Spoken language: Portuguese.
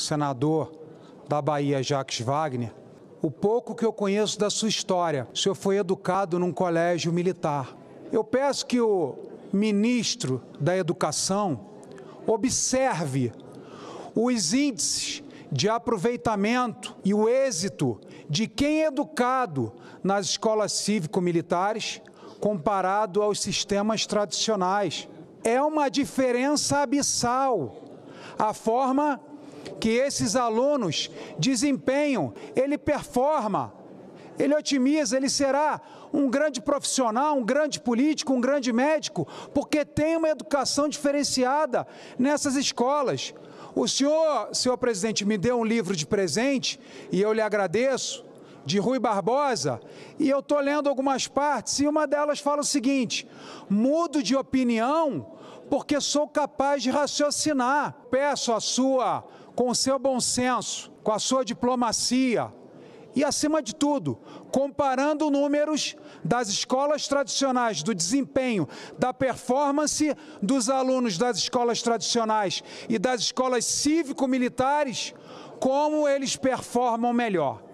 senador da Bahia, Jacques Wagner, o pouco que eu conheço da sua história. O senhor foi educado num colégio militar. Eu peço que o ministro da Educação observe os índices de aproveitamento e o êxito de quem é educado nas escolas cívico-militares comparado aos sistemas tradicionais. É uma diferença abissal a forma que esses alunos desempenham, ele performa, ele otimiza, ele será um grande profissional, um grande político, um grande médico, porque tem uma educação diferenciada nessas escolas. O senhor, senhor presidente, me deu um livro de presente e eu lhe agradeço de Rui Barbosa, e eu estou lendo algumas partes, e uma delas fala o seguinte: mudo de opinião porque sou capaz de raciocinar. Peço a sua, com o seu bom senso, com a sua diplomacia, e, acima de tudo, comparando números das escolas tradicionais, do desempenho, da performance dos alunos das escolas tradicionais e das escolas cívico-militares, como eles performam melhor.